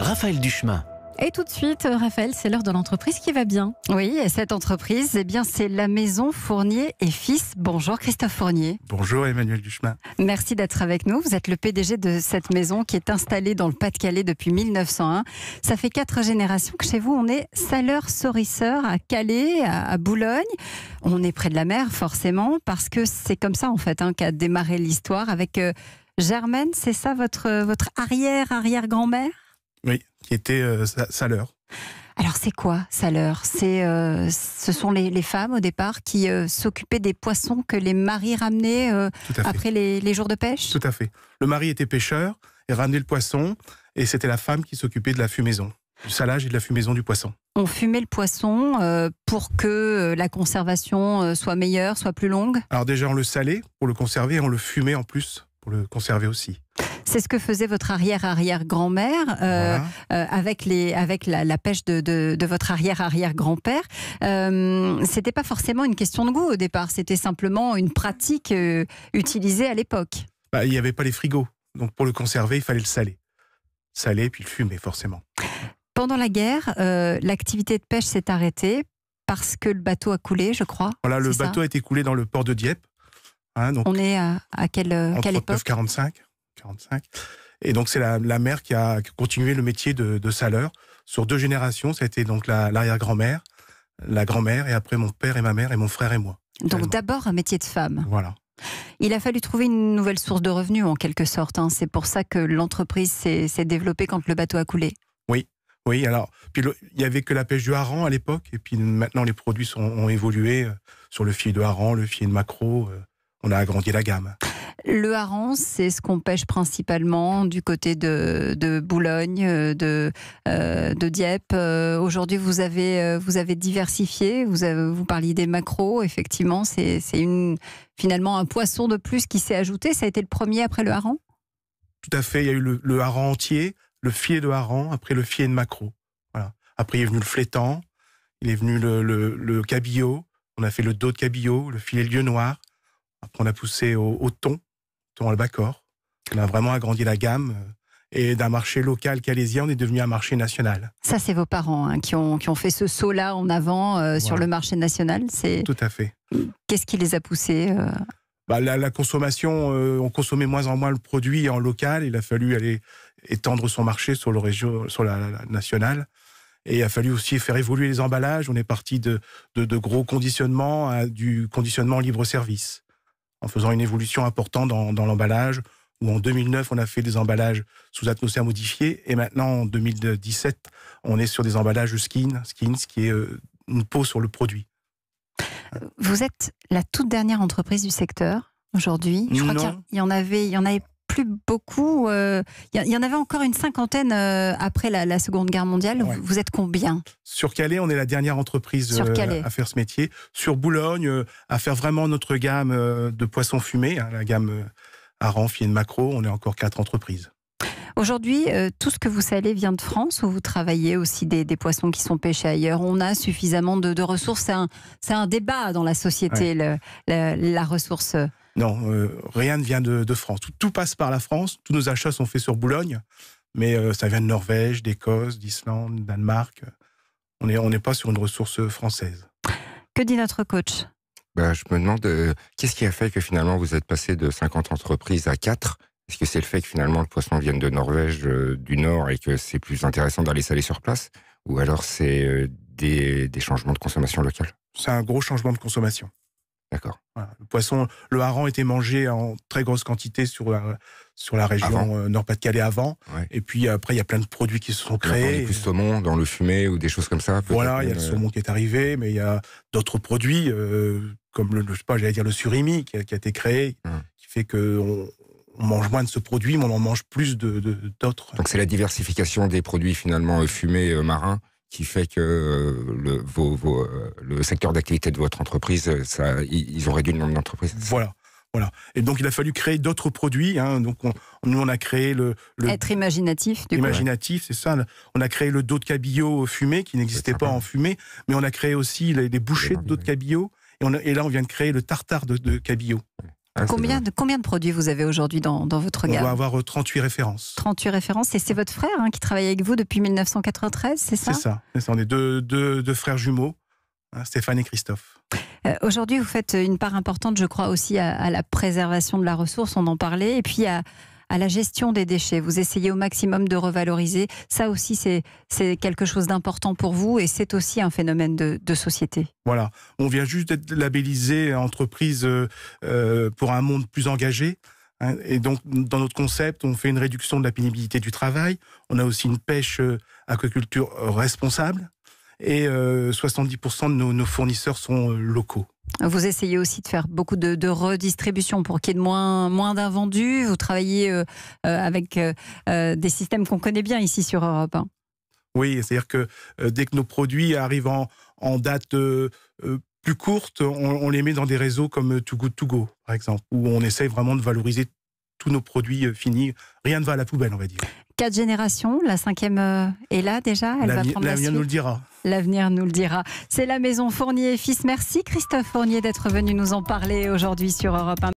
Raphaël Duchemin. Et tout de suite, euh, Raphaël, c'est l'heure de l'entreprise qui va bien. Oui, et cette entreprise, eh bien, c'est la maison Fournier et Fils. Bonjour Christophe Fournier. Bonjour Emmanuel Duchemin. Merci d'être avec nous. Vous êtes le PDG de cette maison qui est installée dans le Pas-de-Calais depuis 1901. Ça fait quatre générations que chez vous, on est saleur-sorisseur à Calais, à Boulogne. On est près de la mer, forcément, parce que c'est comme ça, en fait, hein, qu'a démarré l'histoire avec euh, Germaine. C'est ça votre, euh, votre arrière-arrière-grand-mère oui, qui était euh, Alors c'est quoi ça euh, ce sont les, femmes au départ qui euh, s'occupaient des poissons que les maris ramenaient euh, après les, jours de pêche. Tout à fait. Le mari était pêcheur et ramenait le poisson et c'était la femme qui s'occupait de la fumaison, du salage et de la fumaison du poisson. On fumait le poisson pour que la conservation soit meilleure, soit plus longue. Alors déjà on le salait pour le conserver, et on le fumait en plus pour le conserver aussi. C'est ce que faisait votre arrière-arrière-grand-mère euh, euh, avec, les, avec la, pêche de, votre arrière-arrière-grand-père. Euh, c'était pas forcément une question de goût au départ, c'était simplement une pratique utilisée à l'époque. Bah, il n'y avait pas les frigos. Donc pour le conserver, il fallait le saler. Saler, puis le fumer, forcément. Pendant la guerre, l'activité de pêche s'est arrêtée parce que le bateau a coulé, je crois. Voilà, le bateau a été coulé dans le port de Dieppe. Hein, On est à, quelle, quelle époque 45 45. Et donc, c'est la, mère qui a continué le métier de, saleur sur deux générations. Ça a été donc l'arrière-grand-mère, la, grand-mère, et après mon père et ma mère et mon frère et moi. Donc, d'abord un métier de femme. Voilà. Il a fallu trouver une nouvelle source de revenus en quelque sorte. Hein. C'est pour ça que l'entreprise s'est développée quand le bateau a coulé. Oui, oui. Alors, puis il n'y avait que la pêche du hareng à l'époque, et puis maintenant les produits sont, ont évolué euh, sur le filet de hareng, le filet de Macro. Euh, on a agrandi la gamme. Le hareng, c'est ce qu'on pêche principalement du côté de, Boulogne, euh, euh, de, Dieppe. Euh, aujourd'hui, vous avez, vous avez diversifié. Vous, vous parliez des macros. Effectivement, c'est finalement un poisson de plus qui s'est ajouté. Ça a été le premier après le hareng Tout à fait. Il y a eu le, le hareng entier, le filet de hareng, après le filet de macro. Après, il est venu le flétan, il est venu le, cabillaud. On a fait le dos de cabillaud, le filet lieu noir. Après, on a poussé au, au thon dans le Bacor. On a vraiment agrandi la gamme. Euh, et d'un marché local calaisien, on est devenu un marché national. Ça, c'est vos parents hein, qui, ont, fait ce saut-là en avant euh, sur le marché national. C'est Tout à fait. Qu'est-ce qui les a poussés euh bah, la, consommation, on consommait moins en moins le produit en local. Il a fallu aller étendre son marché sur, le région, sur la, nationale. Et il a fallu aussi faire évoluer les emballages. On est parti de, de gros conditionnements à du conditionnement libre-service en faisant une évolution importante dans, l'emballage, où en 2009, on a fait des emballages sous atmosphère modifiée, et maintenant, en 2017, on est sur des emballages skin, ce qui est euh, une peau sur le produit. Euh, vous êtes la toute dernière entreprise du secteur aujourd'hui. Je crois qu'il y en avait, il y en avait beaucoup. Il euh, y, en avait encore une cinquantaine euh, après la, Seconde Guerre mondiale. Vous êtes combien Sur Calais, on est la dernière entreprise euh, à faire ce métier. Sur Boulogne, à faire vraiment notre gamme de poissons fumés, hein, la gamme Aran, et de macro, on est encore quatre entreprises. Aujourd'hui, tout ce que vous salez vient de France ou vous travaillez aussi des, poissons qui sont pêchés ailleurs On a suffisamment de, ressources. C'est un, débat dans la société, la ressource non, euh, rien ne vient de, France. Tout, passe par la France. Tous nos achats sont faits sur Boulogne, mais euh, ça vient de Norvège, d'Écosse, d'Islande, Danemark. On n'est on pas sur une ressource française. Que dit notre coach ben, Je me demande, euh, qu'est-ce qui a fait que finalement vous êtes passé de 50 entreprises à 4 Est-ce que c'est le fait que finalement le poisson vienne de Norvège, du Nord, et que c'est plus intéressant d'aller saler sur place Ou alors c'est des, des changements de consommation locale C'est un gros changement de consommation. D'accord. Le poisson, le hareng était mangé en très grosse quantité sur la, sur la région euh, Nord-Pas-de-Calais avant. Et puis après, il y a plein de produits qui se sont créés. de saumon dans le fumé ou des choses comme ça. Voilà, il y a le euh, saumon qui est arrivé, mais il y a d'autres produits euh, comme le, j'allais dire le surimi qui a, été créé, hum. qui fait qu'on mange moins de ce produit, mais on en mange plus d'autres. De, Donc c'est la diversification des produits finalement fumés marins qui fait que euh, euh, le, secteur d'activité de votre entreprise, euh, ils ont réduit le nombre d'entreprises. Voilà. Voilà. Et donc, il a fallu créer d'autres produits. Hein. Donc, on, nous, on a créé le, être imaginatif. Du imaginatif, c'est ça. On a créé le dos de cabillaud fumé qui n'existait pas en fumée, mais on a créé aussi les, bouchées de dos de cabillaud. Et, là, on vient de créer le tartare de, de cabillaud. Ah, combien, de, combien de produits vous avez aujourd'hui dans, dans, votre gamme On va avoir 38 euh, références. 38 références, et c'est votre frère hein, qui travaille avec vous depuis 1993, c'est ça C'est ça, on est deux, deux, frères jumeaux, hein, Stéphane et Christophe. Euh, aujourd'hui, vous faites une part importante, je crois, aussi à, à la préservation de la ressource, on en parlait, et puis à à la gestion des déchets. Vous essayez au maximum de revaloriser. Ça aussi, c'est quelque chose d'important pour vous et c'est aussi un phénomène de, société. Voilà. On vient juste d'être labellisé entreprise euh, euh, pour un monde plus engagé. Hein. et donc, dans notre concept, on fait une réduction de la pénibilité du travail. On a aussi une pêche euh, aquaculture responsable. Et 70% de nos fournisseurs sont locaux. Vous essayez aussi de faire beaucoup de, redistribution pour qu'il y ait moins, moins d'invendus. Vous travaillez euh, euh, avec euh, des systèmes qu'on connaît bien ici sur Europe. Hein. Oui, c'est-à-dire que dès que nos produits arrivent en, date plus courte, on, les met dans des réseaux comme Too Good To Go, par exemple, où on essaye vraiment de valoriser tous nos produits euh, finis. Rien ne va à la poubelle, on va dire. Quatre générations, la cinquième euh, est là déjà, L'avenir nous le dira. L'avenir nous le dira. C'est la maison Fournier Fils. Merci Christophe Fournier d'être venu nous en parler aujourd'hui sur Europe 1.